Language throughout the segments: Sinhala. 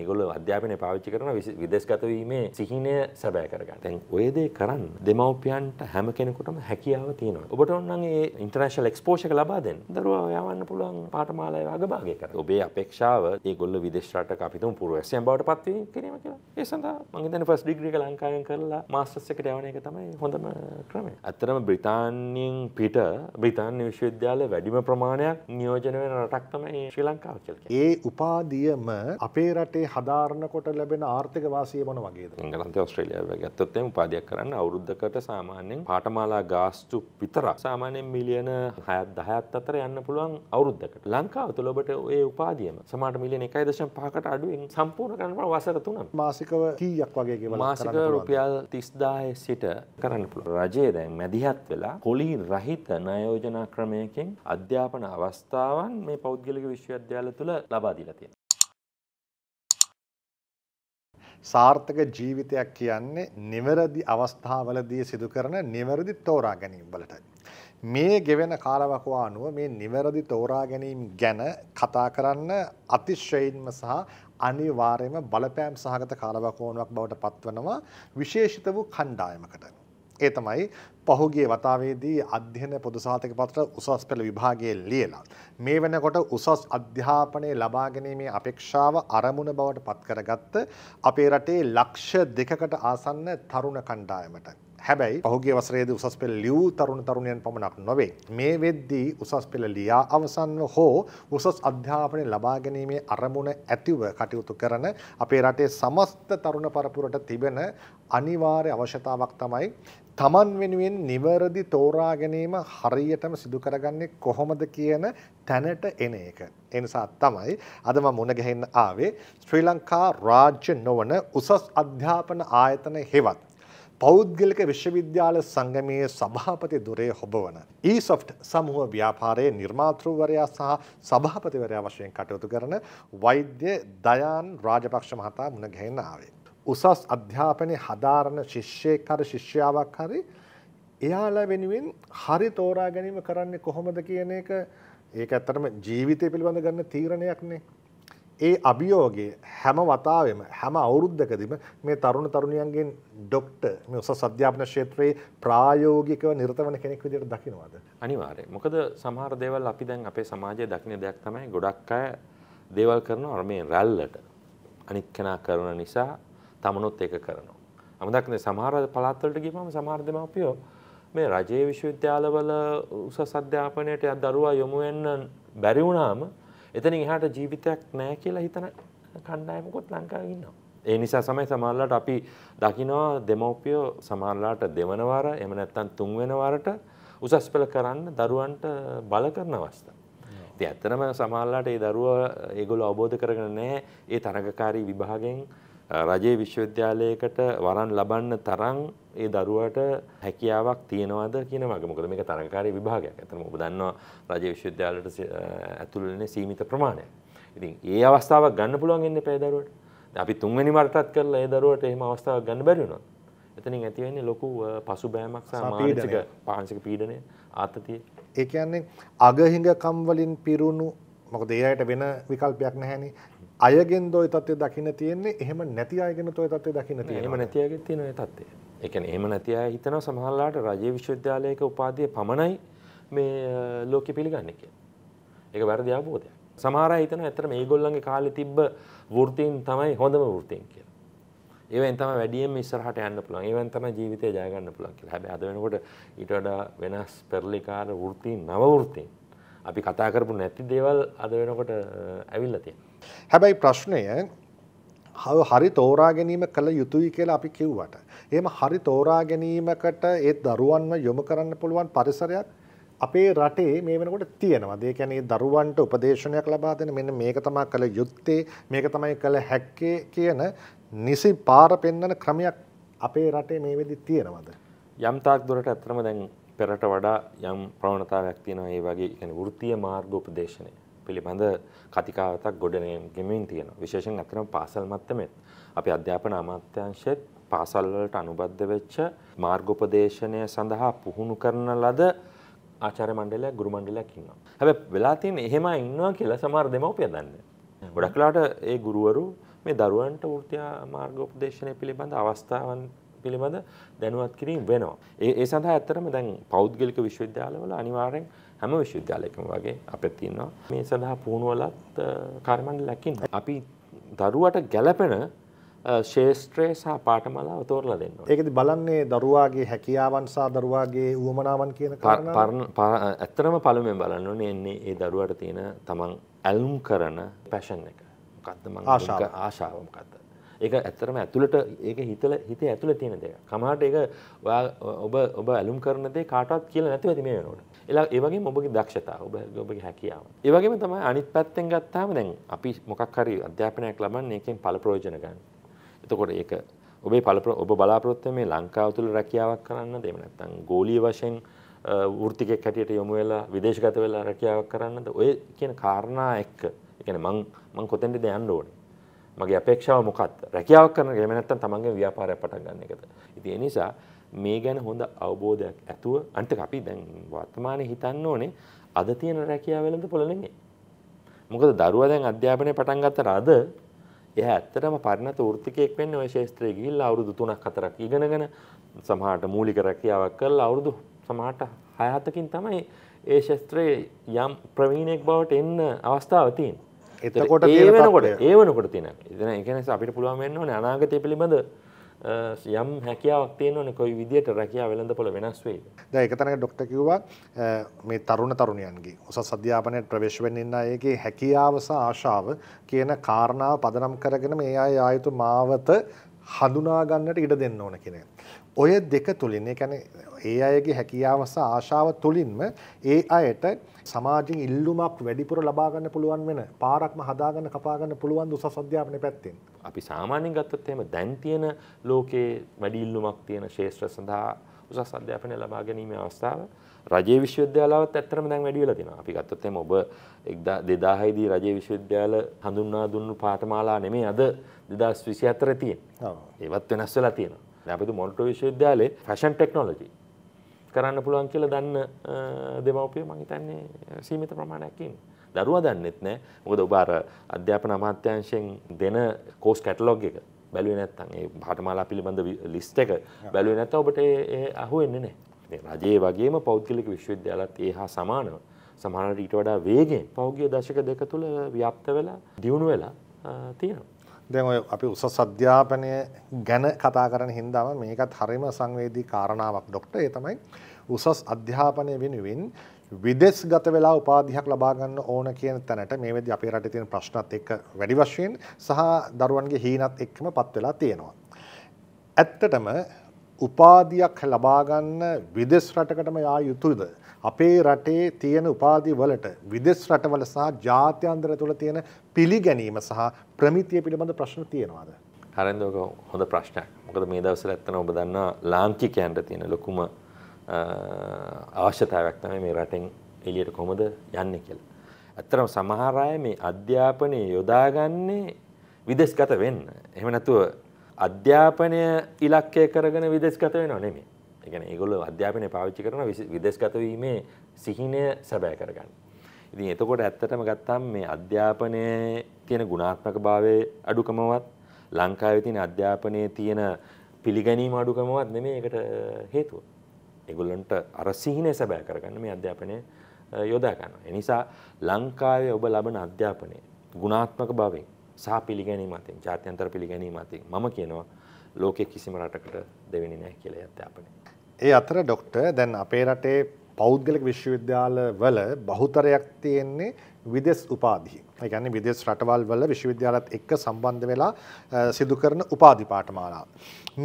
ඒගොල්ලෝ අධ්‍යාපනය පාවිච්චි කරන විදේශගත වීමේ සිහිනය සැබෑ කරගන්න. දැන් ඔය දේ කරන්න දෙමව්පියන්ට හැම කෙනෙකුටම හැකියාව තියෙනවා. ඔබට ඕන නම් ඒ ඉන්ටර්නැෂනල් එක්ස්පෝෂර් එක ලබා දෙන්න. දරුවා යවන්න පුළුවන් පාඨමාලාවේ අගභාගය කරන්න. ඔබේ අපේක්ෂාව ඒගොල්ලෝ විදේශ රටක අපි තුමු පූර්ව ඇසියන් බවට පත්වීම කිරීම කියලා. ඒ සඳහා මම හිතන්නේ ෆස්ට් ඩිග්‍රී එක ලංකාවෙන් කරලා මාස්ටර්ස් එකට යවන එක තමයි හොඳම ක්‍රමය. ඇත්තටම බ්‍රිතාන්‍යයෙන් පිට බ්‍රිතාන්‍ය විශ්වවිද්‍යාල වැඩිම ප්‍රමාණයක් නියෝජනය වෙන රටක් තමයි ශ්‍රී ලංකාව කියලා. ඒ උපාධියම අපේ රටේ රටේ හදාරණකොට ලැබෙන ආර්ථික වාසිය මොන වගේද? එංගලන්තය ඔස්ට්‍රේලියාව ගත්තොත් එහෙනම් උපාධියක් කරන්න අවුරුද්දකට සාමාන්‍යයෙන් පාඨමාලා ගාස්තු විතරක් සාමාන්‍යයෙන් මිලියන 6ක් 10ක් අතර යන්න පුළුවන් අවුරුද්දකට. ලංකාව තුළ ඔබට ඒ උපාධියම සමහර මිලියන 1.5කට අඩුවෙන් සම්පූර්ණ කරන්න පුළුවන් වසර 3ක්. මාසිකව කීයක් වගේ ගෙවලා කරන්න මාසික රුපියල් 30000 සිට කරන්න පුළුවන්. රජය දැන් මැදිහත් වෙලා කොළීන් රහිත ණයෝජනා ක්‍රමයකින් අධ්‍යාපන අවස්ථාවන් මේ පෞද්ගලික විශ්වවිද්‍යාල තුළ ලබා දීලා තියෙනවා. සාර්ථක ජීවිතයක් කියන්නේ නිවැරදි අවස්ථාවලදී සිදු කරන නිවැරදි තෝරා ගැනීම වලට. මේ ගෙවෙන කාලවකව අනුව මේ නිවැරදි තෝරා ගැනීම ගැන කතා කරන්න අතිශයින්ම සහ අනිවාර්යයෙන්ම බලපෑම් සහගත කාලවකවානුවක් බවට පත්වනවා විශේෂිත වූ කණ්ඩායමකට. ඒ තමයි පහුගිය වතාවේදී අධ්‍යයන පොදුසාතක පත්‍ර උසස් පෙළ විභාගයේ ලියලා. මේ වෙනකොට උසස් අධ්‍යාපනය ලබා ගැනීමේ අපේක්ෂාව අරමුණ බවට පත් කරගත්ත අපේ රටේ ලක්ෂ දෙකකට ආසන්න තරුණ කණ්ඩායමට. හැබැයි පහුගේ වසරේද උසස් පෙළ ලියූ තරුණ තරුණයන් පමණක් නොවේ. මේ වෙද්දී උසස් පෙළ ලියා අවසන්ව හෝ උසස් අධ්‍යාපනය ලබා ගැනීමේ අරමුණ ඇතිව කටයුතු කරන අපේ රටේ සමස්ත තරුණ පරපුරට තිබෙන අනිවාර්ය අවශ්‍යතාවක් තමයි තමන් වෙනුවෙන් නිවැරදි තෝරා ගැනීම හරියටම සිදු කරගන්නේ කොහොමද කියන තැනට එන එක. ඒ නිසා තමයි අද මම මුණ ගැහෙන්න ආවේ ශ්‍රී ලංකා රාජ්‍ය නොවන උසස් අධ්‍යාපන ආයතන හෙවත් පෞද්ගලික විශ්වවිද්‍යාල සංගමයේ සභාපති දුරේ හොබවන ඊසොෆ්ට් සමූහ ව්‍යාපාරයේ නිර්මාතෘවරයා සහ සභාපතිවරයා වශයෙන් කටයුතු කරන වෛද්‍ය දයාන් රාජපක්ෂ මහතා මුණ ගැහෙන්න ආවේ. උසස් අධ්‍යාපනය හදාරණ ශිෂ්‍යයක් හර ශිෂ්‍යාවක් හරි එයාලා වෙනුවෙන් හරි තෝරා ගැනීම කරන්නේ කොහොමද කියන එක ඒක ඇත්තටම ජීවිතය පිළිබඳ ගන්න තීරණයක් නේ. ඒ අභියෝගේ හැම වතාවෙම හැම අවුරුද්ධකදිම මේ තරුණ තරුණියන්ගෙන් ඩොක්ට මේ උසස් අධ්‍යාපන ක්ෂේත්‍රයේ ප්‍රායෝගිකව නිරත වන කෙනෙක් විදිහට දකින්නවාද අනිවාර්යයෙන් මොකද සමහර දේවල් අපි දැන් අපේ සමාජයේ දකින්න දෙයක් තමයි ගොඩක් අය දේවල් කරන අර මේ රැල්ලට අනික් කෙනා කරන නිසා තමනුත් ඒක කරනවා. අම දක්නේ සමහර පළාත්වලට ගිහම සමහර දෙමාපියෝ මේ රජයේ විශ්වවිද්‍යාලවල උසස් අධ්‍යාපනයට දරුවා යොමු වෙන්න බැරි වුණාම එතනින් එහාට ජීවිතයක් නැහැ කියලා හිතන කණ්ඩායමකුත් ලංකාවේ ඉන්නවා. ඒ නිසා තමයි සමහරලාට අපි දකිනවා දෙමව්පියෝ සමහරලාට දෙවන වාර එහෙම නැත්නම් තුන්වෙනි වාරට උසස් පෙළ කරන්න දරුවන්ට බල කරන අවස්ථා. ඉතින් ඇත්තටම සමහරලාට ඒ දරුවා ඒගොල්ලෝ අවබෝධ කරගෙන නැහැ ඒ තරගකාරී විභාගයෙන් රජයේ විශ්වවිද්‍යාලයකට වරන් ලබන්න තරම් ඒ දරුවට හැකියාවක් තියෙනවද කියන වගේ මොකද මේක තරඟකාරී විභාගයක්. ඇත්තටම ඔබ දන්නවා රජයේ විශ්වවිද්‍යාලවලට ඇතුළු වෙන සීමිත ප්‍රමාණයක්. ඉතින් ඒ අවස්ථාවක් ගන්න පුළුවන් ඉන්නේ පේ දරුවට. අපි තුන්වෙනි වරටත් කරලා ඒ දරුවට එහෙම අවස්ථාවක් ගන්න බැරි වුණා. එතනින් ඇති වෙන්නේ ලොකු පසුබෑමක් සහ මානසික පාංශික පීඩනය ආතතිය. ඒ කියන්නේ අගහිඟකම් වලින් පිරුණු මොකද ඒ අයට වෙන විකල්පයක් නැහැනේ. අයගෙන් දොය තත්ත්වය දකින්න තියෙන්නේ එහෙම නැති අයගෙන තොය තත්ත්වය දකින්න තියෙනවා. එහෙම නැති අයගෙන් තියෙන ඒ තත්ත්වය. ඒ කියන්නේ එහෙම නැති අය හිතනවා සමහරලාට රජයේ විශ්වවිද්‍යාලයක උපාධිය පමණයි මේ ලෝකෙ පිළිගන්නේ කියලා. ඒක වැරදි අවබෝධයක්. සමහර අය හිතනවා ඇත්තට මේගොල්ලන්ගේ කාලේ තිබ්බ වෘත්තීන් තමයි හොඳම වෘත්තීන් කියලා. ඒවෙන් තමයි වැඩියෙන් ඉස්සරහට යන්න පුළුවන්. ඒවෙන් තමයි ජීවිතය ජය ගන්න පුළුවන් කියලා. හැබැයි අද වෙනකොට ඊට වඩා වෙනස් පෙරලිකාර වෘත්තීන් නව වෘත්තීන් අපි කතා කරපු නැති දේවල් අද වෙනකොට ඇවිල්ලා තියෙනවා. හැබැයි ප්‍රශ්නය හරි තෝරා ගැනීම කළ යුතුයි කියලා අපි කිව්වට. එහෙම හරි තෝරා ගැනීමකට ඒ දරුවන්ව යොමු කරන්න පුළුවන් පරිසරයක් අපේ රටේ මේ වෙනකොට තියෙනවා. ඒ කියන්නේ දරුවන්ට උපදේශනයක් ලබා දෙන මෙන්න මේක තමයි කළ යුත්තේ, මේක තමයි කළ හැක්කේ කියන නිසි පාර පෙන්වන ක්‍රමයක් අපේ රටේ මේ වෙදි තියෙනවද? යම් තාක් දුරට ඇත්තම දැන් පෙරට වඩා යම් ප්‍රවණතාවයක් තියෙනවා මේ වගේ يعني වෘත්තීය මාර්ග උපදේශනය. පිළිබඳ කතිකාවතක් ගොඩනගමින් තියෙනවා. විශේෂයෙන් අතන පාසල් මට්ටමෙත් අපි අධ්‍යාපන අමාත්‍යාංශයේත් පාසල් වලට අනුබද්ධ වෙච්ච මාර්ගෝපදේශනය සඳහා පුහුණු කරන ලද ආචාර්ය මණ්ඩලයක් ගුරු මණ්ඩලයක් ඉන්නවා. හැබැයි වෙලා තියෙන්නේ එහෙම ඉන්නවා කියලා සමහර දෙමව්පියෝ දන්නේ. ගොඩක් වෙලාවට ඒ ගුරුවරු මේ දරුවන්ට වෘත්තීය මාර්ගෝපදේශනය පිළිබඳ අවස්ථාවන් පිළිබඳ දැනුවත් කිරීම වෙනවා. ඒ ඒ සඳහා ඇත්තටම දැන් පෞද්ගලික විශ්වවිද්‍යාලවල අනිවාර්යෙන් හැම විශ්වවිද්‍යාලයකම වගේ අපිට තියෙනවා. මේ සඳහා පුහුණුවලත් කාර්යමණ්ඩල ලැකින්න. අපි දරුවට ගැළපෙන ශේෂත්‍රයේ සහ පාඨමාලාව තෝරලා දෙන්න ඕනේ. ඒකද බලන්නේ දරුවාගේ හැකියාවන් සහ දරුවාගේ උවමනාවන් කියන කාරණා. ඇත්තටම පළමුවෙන් බලන්න ඕනේ එන්නේ ඒ දරුවාට තියෙන තමන් ඇලුම් කරන පැෂන් එක. මොකද්ද මම ආශාව මොකද්ද? ඒක ඇත්තටම ඇතුළට ඒක හිතල හිතේ ඇතුළේ තියෙන දෙයක්. කමාට ඒක ඔබ ඔබ ඇලුම් කරන දේ කාටවත් කියලා නැතුව ඇති මේ වෙනකොට. එලා ඒවගේ ඔබගේ දක්ෂතා ඔබ ඔබගේ හැකියාව. ඒවගේම තමයි අනිත් පැත්තෙන් ගත්තාම දැන් අපි මොකක් හරි අධ්‍යාපනයක් ලබන්න එකෙන් පල ප්‍රෝජන ගන්න. එතකොට ඒක ඔබේ පලප ඔබ බලාපොරොත්ත මේ ලංකාව තුළ රැකියාවක් කරන්න දෙම නැත්තං ගෝලී වශයෙන් වෘතිකෙක් හැටියට යොමු වෙලා විදේශගත වෙලා රැකියාවක් කරන්නද ඔය කියන කාරණා එක්ක එකන මං මං කොතැන්ටි දෙයන්න ඕනේ මගේ අපේක්ෂාව මොකත් රැකියාවක් කරන ගෙම නැත්තම් තමන්ගේ ව්‍යාපාරයක් පටන් ගන්න එකද. ඉතින් ඒ නිසා මේ ගැන හොඳ අවබෝධයක් ඇතුව අන්ට අපි දැන් වර්තමානය හිතන්න ඕනේ අද තියෙන රැකියාවලද පොළනෙන්නේ. මොකද දරුව දැන් අධ්‍යාපනය පටන් ගත්තර අද එහ ඇත්තටම පරණ තෘතිකයෙක් වෙන්න ඔය ශේත්‍රය ගිහිල්ලා අවුරුදු 3ක් 4ක් ඉගෙනගෙන සමහරට මූලික රැකියාවක් කරලා අවුරුදු සමහරට 6-7කින් තමයි ඒ ශේත්‍රයේ යම් ප්‍රවීණයෙක් බවට එන්න අවස්ථාව තියෙන්නේ. එතකොට ඒ වෙනකොට ඒ වෙනකොට තියෙනවා. එතන ඒ කියන්නේ අපිට පුළුවන් වෙන්න ඕනේ අනාගතය පිළිබඳ යම් හැකියාවක් තියෙනවනේ කොයි විදියට රැකියා වෙළඳපොළ වෙනස් වෙයිද? දැන් එක තැනක ડોක්ටර් කිව්වා මේ තරුණ තරුණියන්ගේ උසස් අධ්‍යාපනයට ප්‍රවේශ වෙන්න ඉන්න අයගේ හැකියාව සහ ආශාව කියන කාරණාව පදනම් කරගෙන මේ අය ආයුතු මාවත හඳුනා ගන්නට ඉඩ දෙන්න ඕන කියන එක. ඔය දෙක තුළින් ඒ කියන්නේ ඒ අයගේ හැකියාව සහ ආශාව තුළින්ම ඒ අයට සමාජයෙන් ඉල්ලුමක් වැඩිපුර ලබා ගන්න පුළුවන් වෙන පාරක්ම හදා ගන්න කපා ගන්න පුළුවන් උසස් අධ්‍යාපනය පැත්තෙන්. අපි සාමාන්‍යයෙන් ගත්තොත් එහෙම දැන් තියෙන ලෝකයේ වැඩි ඉල්ලුමක් තියෙන ශාස්ත්‍ර සඳහා උසස් අධ්‍යාපනය ලබා ගැනීමේ අවස්ථාව රජයේ විශ්වවිද්‍යාලවත් ඇත්තටම දැන් වැඩි වෙලා තියෙනවා. අපි ගත්තොත් එහෙම ඔබ 2000 දී රජයේ විශ්වවිද්‍යාල හඳුන්වා දුන්නු පාඨමාලා නෙමෙයි අද 2024 තියෙන්නේ. ඒවත් වෙනස් වෙලා තියෙනවා. නැපතු මොන්ට විශ්වවිද්‍යාලේ ෆැෂන් ටෙක්නොලජී කරන්න පුළුවන් කියල දන්න දෙමවපිය මං හිතන්නේ සීමිත ප්‍රමාණයක්කින් දරුවා දන්නෙත් නෑ මොකද ඔබාර අධ්‍යාපන අමාත්‍යංශයෙන් දෙන කෝස් කැටලොග් එක බැලුව නැත්තන් ඒ හටමාලා පිළිබඳ ලිස්ට එක බැලුව නැත ඔබට අහු එන්න නෑ රජයේ වගේම පෞද්ගලික විශ්වවිද්‍යාලත් ඒ හා සමානව සමානට ඊට වඩා වේගෙන් පෞගිය දශක දෙක තුළ ව්‍යප්ත වෙලා දියුණු වෙලා තියෙනවා දැන් ඔය අපි උසස් අධ්‍යාපනය ගැන කතා කරන හින්දාම මේකත් හරිම සංවේදී කාරණාවක් ඩොක්ටර් ඒ තමයි උසස් අධ්‍යාපනය වෙනුවෙන් විදෙස් ගත වෙලා උපාධියක් ලබා ගන්න ඕන කියන තැනට මේ වෙද්දී අපේ රටේ තියෙන ප්‍රශ්නත් එක්ක වැඩි වශයෙන් සහ දරුවන්ගේ හීනත් එක්කම පත් වෙලා තියෙනවා. ඇත්තටම උපාධියක් ලබා ගන්න විදෙස් රටකටම යා යුතුයද අපේ රටේ තියෙන උපාධි වලට විදෙස් රටවල සහ ජාත්‍යන්තර තුළ තියෙන පිළිගැනීම සහ ප්‍රමිතිය පිළිබඳ ප්‍රශ්න තියෙනවාද? හරෙන්දෝක හොඳ ප්‍රශ්නයක්. මොකද මේ දවස්වල ඇත්තන ඔබ දන්නා ලාංකිකයන්ට තියෙන ලොකුම අවශ්‍යතාවයක් තමයි මේ රටෙන් එළියට කොහොමද යන්නේ කියලා. ඇත්තරම සමහර අය මේ අධ්‍යාපනය යොදාගන්නේ විදේශගත වෙන්න. එහෙම නැතුව අධ්‍යාපනය ඉලක්කය කරගෙන විදේශගත වෙනව නෙමෙයි. එකන ඒගොල්ල අධ්‍යාපනය පාවිච්චි කරන විදේශගතවීමේ සිහිනය සැබෑ කරගන්න. ඉතින් එතකොට ඇත්තටම ගත්තම් මේ අධ්‍යාපනය තියෙන ගුණාත්මක භාවය අඩුකමවත් ලංකාවේ තියෙන අධ්‍යාපනයේ තියෙන පිළිගැනීම අඩුකමවත් නෙමෙයි ඒකට හේතුව. ඒගොල්ලන්ට අර සිහිනය සැබෑ කරගන්න මේ අධ්‍යාපනය යොදා ගන්නවා. ඒ නිසා ලංකාවේ ඔබ ලබන අධ්‍යාපනය ගුණාත්මක භාවයෙන් සහ පිළිගැනීම අතින් ජාත්‍යන්තර පිළිගැනීම අතින් මම කියනවා ලෝකයේ කිසිම රටකට දෙවෙනි නැහැ කියලා අධ්‍යාපනය. ඒ අතර ඩොක්ටර් දැන් අපේ රටේ පෞද්ගලික විශ්වවිද්‍යාල වල බහුතරයක් තියෙන්නේ විදෙස් උපාධි. ඒ කියන්නේ විදෙස් රටවල් වල විශ්වවිද්‍යාලත් එක්ක සම්බන්ධ වෙලා සිදු කරන උපාධි පාඨමාලා.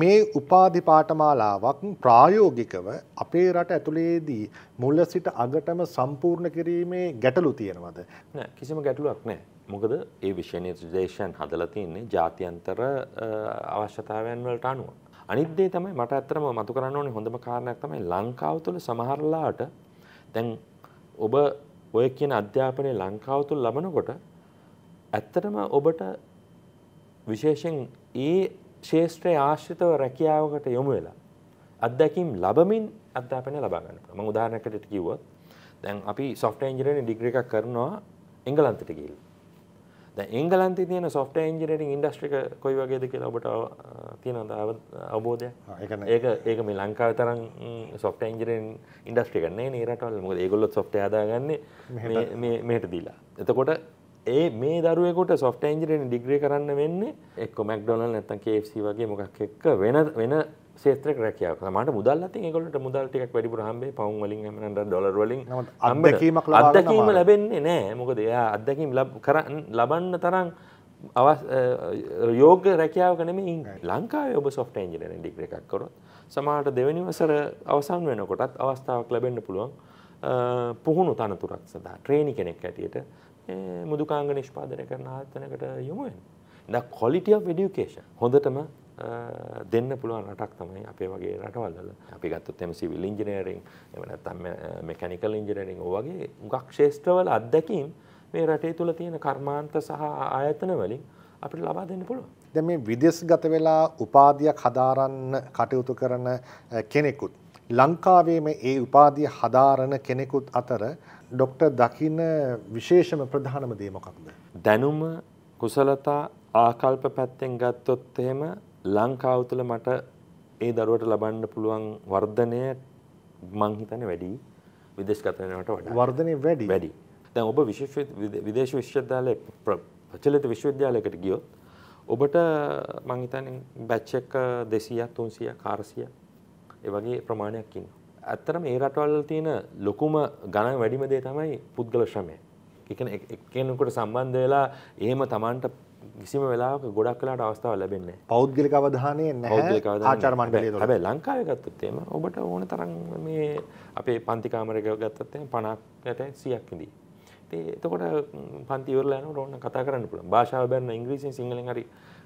මේ උපාධි පාඨමාලාවක් ප්‍රායෝගිකව අපේ රට ඇතුළේදී මුල සිට අගටම සම්පූර්ණ කිරීමේ ගැටලු තියෙනවද? නෑ කිසිම ගැටලුවක් නෑ. මොකද ඒ විෂය නිර්දේශයන් හදලා තියෙන්නේ ජාත්‍යන්තර අවශ්‍යතාවයන් වලට අනුව. අනිත් දේ තමයි මට ඇත්තටම මතු කරන්න ඕනේ හොඳම කාරණයක් තමයි ලංකාව තුළ සමහරලාට දැන් ඔබ ඔය කියන අධ්‍යාපනය ලංකාව තුළ ලබනකොට ඇත්තටම ඔබට විශේෂයෙන් ඒ ශේෂත්‍රයේ ආශ්‍රිතව රැකියාවකට යොමු වෙලා අත්දැකීම් ලබමින් අධ්‍යාපනය ලබා ගන්න පුළුවන්. මම උදාහරණයකට කිව්වොත් දැන් අපි software engineering degree එකක් කරනවා එංගලන්තයට ගිහිල්ලා. එංගලන්ති තියන සොෆ්ට ඉන්ජිනටින් ඉන්ඩස්ට්‍රික කොයි වගේද කියලා ඔබට තියෙන අවබෝධය ඒක ඒක මේ ලංකාව තරන් සොෆ්ට ඉන්ජරෙන් ඉන්ඩස්ට්‍රිකන්නේ නරටල් මොද ඒගොල්ලොත් සොෆ්ට දාගන්න මේට දීලා එතකොට ඒ මේ දරුවකොට සොෆ්ට ඉන්ජරෙන් ඩිග්‍රී කරන්න වෙන්නේ එක්ක මැක්ඩොනල් නැතන් කේසි වගේ මොකක් එක්ක වෙන වෙන ේත්‍රක රැකයා මට මුදල් ති ගොලට මුදල් ටික් වැඩිපුර හම්බේ පවුන් වලින් හමට ඩොලර් වලින් අදකීමක් අදකීම ලැබෙන්නේ නෑ මොකද එයා අදකීම් කරන්න ලබන්න තරම් යෝග රැකියාව කනමින් ලංකාව ඔබ සොෆ්ට එන්ජිනරින් ඩිග්‍ර එකක් කරොත් සමහට දෙවැනි වසර අවසන් වෙනකොටත් අවස්ථාවක් ලැබෙන්න්න පුළුවන් පුහුණු තනතුරක් සඳහා ට්‍රේණි කෙනෙක් ඇටියට මුදුකාංග නිෂ්පාදනය කරන ආත්තනකට යොමුුවෙන් ද කොලිටිය වැඩියුකේෂන් හොඳටම දෙන්න පුළුවන් රටක් තමයි අපේ වගේ රටවල්ල අපි ගත්තොත් එම සිවිල් ඉංජිනේරිං එම නැත්නම් මෙකැනිකල් ඉංජිනේරිං වගේ මුගක් ක්ෂේත්‍රවල අත්දැකීම් මේ රටේ තුල තියෙන කර්මාන්ත සහ ආයතන වලින් අපිට ලබා දෙන්න පුළුවන්. දැන් මේ විදේශ ගත වෙලා උපාධියක් හදාරන්න කටයුතු කරන කෙනෙකුත් ලංකාවේම ඒ උපාධිය හදාරන කෙනෙකුත් අතර ડોක්ටර් දකින විශේෂම ප්‍රධානම දේ මොකක්ද? දැනුම, කුසලතා, ආකල්ප පැත්තෙන් ගත්තොත් එහෙම ලංකාව තුළ මට ඒ දරුවට ලබන්න පුළුවන් වර්ධනය මං හිතන්නේ වැඩි විදේශගත වෙනවට වඩා වර්ධනය වැඩි වැඩි දැන් ඔබ විශේෂ විදේශ විශ්වවිද්‍යාලය ප්‍රචලිත විශ්වවිද්‍යාලයකට ගියොත් ඔබට මං හිතන්නේ බැච් එක 200ක් 300ක් 400ක් ඒ වගේ ප්‍රමාණයක් ඉන්නවා. ඇත්තටම ඒ රටවල් තියෙන ලොකුම ගණන් වැඩිම දේ තමයි පුද්ගල ශ්‍රමය. ඒ කියන්නේ එක්කෙනෙකුට සම්බන්ධ වෙලා එහෙම Tamanට කිසිම වෙලාක ගොඩක් කලාට අවස්ථාව ලැබෙන්නේ පෞද්ගලික අවධානය නැහැ ආචාරමණ්ඩලය තුළ. හැබැයි ලංකාවේ ගත්තොත් එහෙම ඔබට ඕන තරම් මේ අපේ පන්ති කාමරයක ගත්තොත් එහෙම 50කට 100ක් ඉඳී. ඉතින් එතකොට පන්ති ඉවරලා යනකොට ඕන කතා කරන්න පුළුවන්. භාෂාව බැන්න ඉංග්‍රීසියෙන් සිංහලෙන් හරි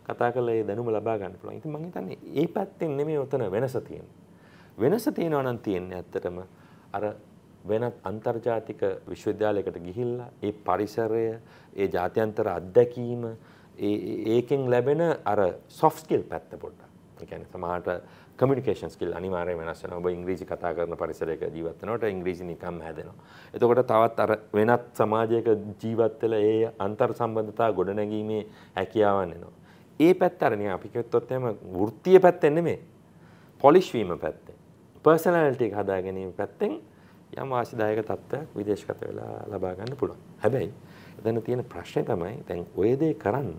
කතා කරලා ඒ දැනුම ලබා ගන්න පුළුවන්. ඉතින් මම හිතන්නේ ඒ පැත්තෙන් නෙමෙයි උතන වෙනස තියෙන්නේ. වෙනස තියෙනවා නම් තියෙන්නේ ඇත්තටම අර වෙනත් අන්තර්ජාතික විශ්වවිද්‍යාලයකට ගිහිල්ලා ඒ පරිසරය ඒ ජාත්‍යන්තර අත්දැකීම ඒකෙන් ලැබෙන අර සොෆ්ස්කිල් පැත්ත පොඩ්ඩ එකන සමාට කමිකේන් කිල් අනිවාරය වෙනස්සන ඔබ ඉංග්‍රීසි කතා කරන පරිසරයක ජීවත්වනට ඉංග්‍රීසි නිකම් හැදෙනවා. එතකොට තවත් අර වෙනත් සමාජයක ජීවත්වල ඒ අන්තර් සම්බන්ධතා ගොඩනැගීමේ හැකියාවන්නවා. ඒ පැත්තරන අපිකත්තොත්තම වෘත්තිය පැත්තෙන්න මේ පොලිශ්වීම පැත්තේ. පර්සනල්ටක් හදාගැනීම පැත්තෙන් යම් ආසිදායක තත්ත්වයක් විදේශකත වෙලා ලබාගන්න පුළුවන් හැබැයි එතන තියෙන ප්‍රශ්නේ තමයි දැන් ඔය දේ කරන්න